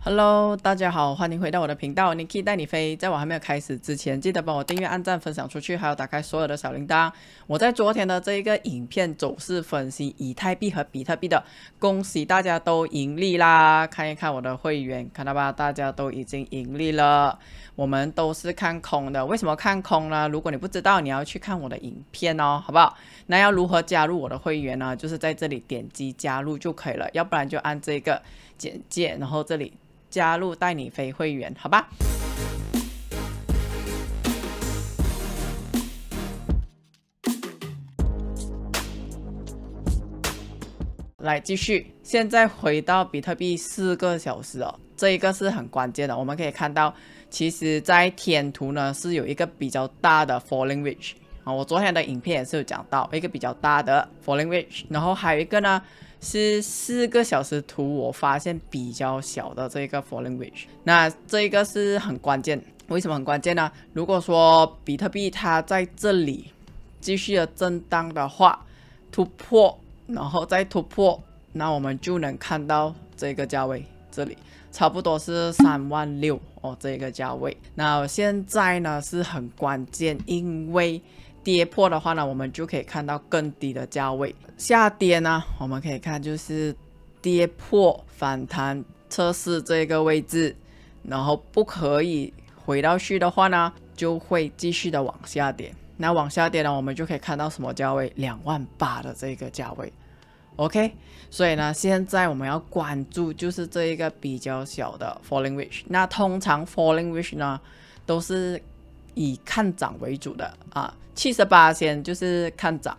Hello，大家好，欢迎回到我的频道，Niki 带你飞。在我还没有开始之前，记得帮我订阅、按赞、分享出去，还有打开所有的小铃铛。我在昨天的这一个影片走势分析以太币和比特币的，恭喜大家都盈利啦！看一看我的会员，看到吧，大家都已经盈利了。我们都是看空的，为什么看空呢？如果你不知道，你要去看我的影片哦，好不好？那要如何加入我的会员呢？就是在这里点击加入就可以了，要不然就按这个简介，然后这里。加入带你飞会员，好吧。来继续，现在回到比特币四个小时哦，这一个是很关键的。我们可以看到，其实在天图呢是有一个比较大的 falling wedge 啊，我昨天的影片也是有讲到一个比较大的 falling wedge，然后还有一个呢。是四个小时图，我发现比较小的这个 f o l l a n g w a g e 那这个是很关键。为什么很关键呢？如果说比特币它在这里继续的震荡的话，突破，然后再突破，那我们就能看到这个价位，这里差不多是三万六哦，这个价位。那现在呢是很关键，因为。跌破的话呢，我们就可以看到更低的价位下跌呢。我们可以看就是跌破反弹测试这个位置，然后不可以回到去的话呢，就会继续的往下跌。那往下跌呢，我们就可以看到什么价位？两万八的这个价位，OK。所以呢，现在我们要关注就是这一个比较小的 falling w i s g e 那通常 falling w i s g e 呢，都是。以看涨为主的啊，七十八线就是看涨，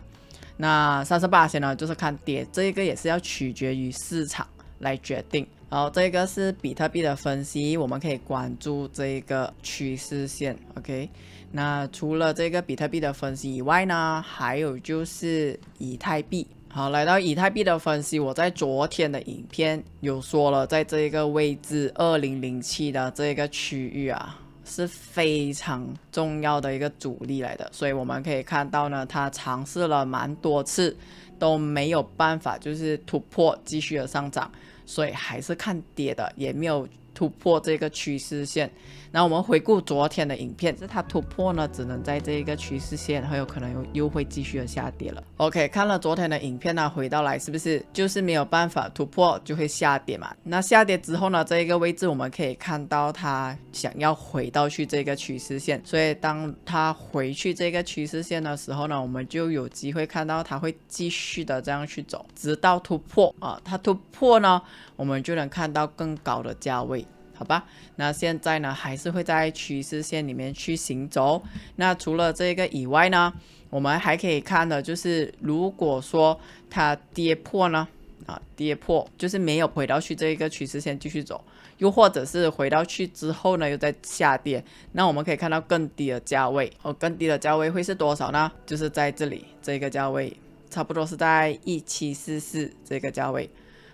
那三十八线呢就是看跌，这个也是要取决于市场来决定。然后这个是比特币的分析，我们可以关注这一个趋势线。OK，那除了这个比特币的分析以外呢，还有就是以太币。好，来到以太币的分析，我在昨天的影片有说了，在这个位置二零零七的这个区域啊。是非常重要的一个阻力来的，所以我们可以看到呢，它尝试了蛮多次，都没有办法，就是突破，继续的上涨，所以还是看跌的，也没有。突破这个趋势线，那我们回顾昨天的影片，这它突破呢，只能在这一个趋势线，很有可能又会继续的下跌了。OK，看了昨天的影片呢，回到来是不是就是没有办法突破就会下跌嘛？那下跌之后呢，这一个位置我们可以看到它想要回到去这个趋势线，所以当它回去这个趋势线的时候呢，我们就有机会看到它会继续的这样去走，直到突破啊，它突破呢，我们就能看到更高的价位。好吧，那现在呢还是会在趋势线里面去行走。那除了这个以外呢，我们还可以看的就是，如果说它跌破呢，啊跌破就是没有回到去这一个趋势线继续走，又或者是回到去之后呢又在下跌，那我们可以看到更低的价位，哦更低的价位会是多少呢？就是在这里这个价位，差不多是在一七四四这个价位。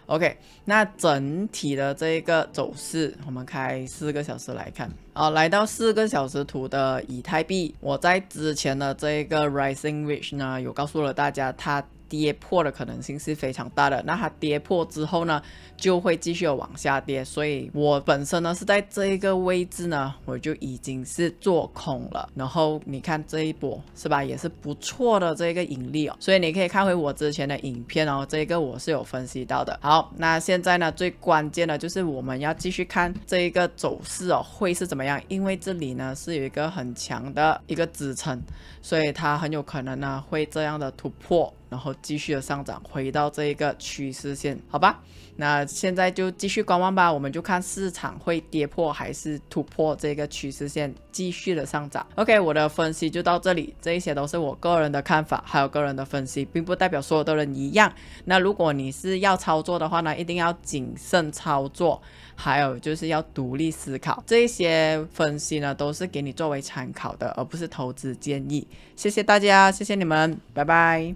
OK，那整体的这个走势，我们开四个小时来看。好，来到四个小时图的以太币，我在之前的这一个 Rising r a s h 呢，有告诉了大家它。跌破的可能性是非常大的。那它跌破之后呢，就会继续往下跌。所以，我本身呢是在这一个位置呢，我就已经是做空了。然后，你看这一波是吧，也是不错的这个盈利。所以，你可以看回我之前的影片哦，这个我是有分析到的。好，那现在呢，最关键的就是我们要继续看这一个走势哦，会是怎么样？因为这里呢是有一个很强的一个支撑，所以它很有可能呢会这样的突破。然后继续的上涨，回到这一个趋势线，好吧，那现在就继续观望吧，我们就看市场会跌破还是突破这个趋势线，继续的上涨。OK，我的分析就到这里，这一些都是我个人的看法，还有个人的分析，并不代表所有的人一样。那如果你是要操作的话呢，一定要谨慎操作，还有就是要独立思考。这些分析呢，都是给你作为参考的，而不是投资建议。谢谢大家，谢谢你们，拜拜。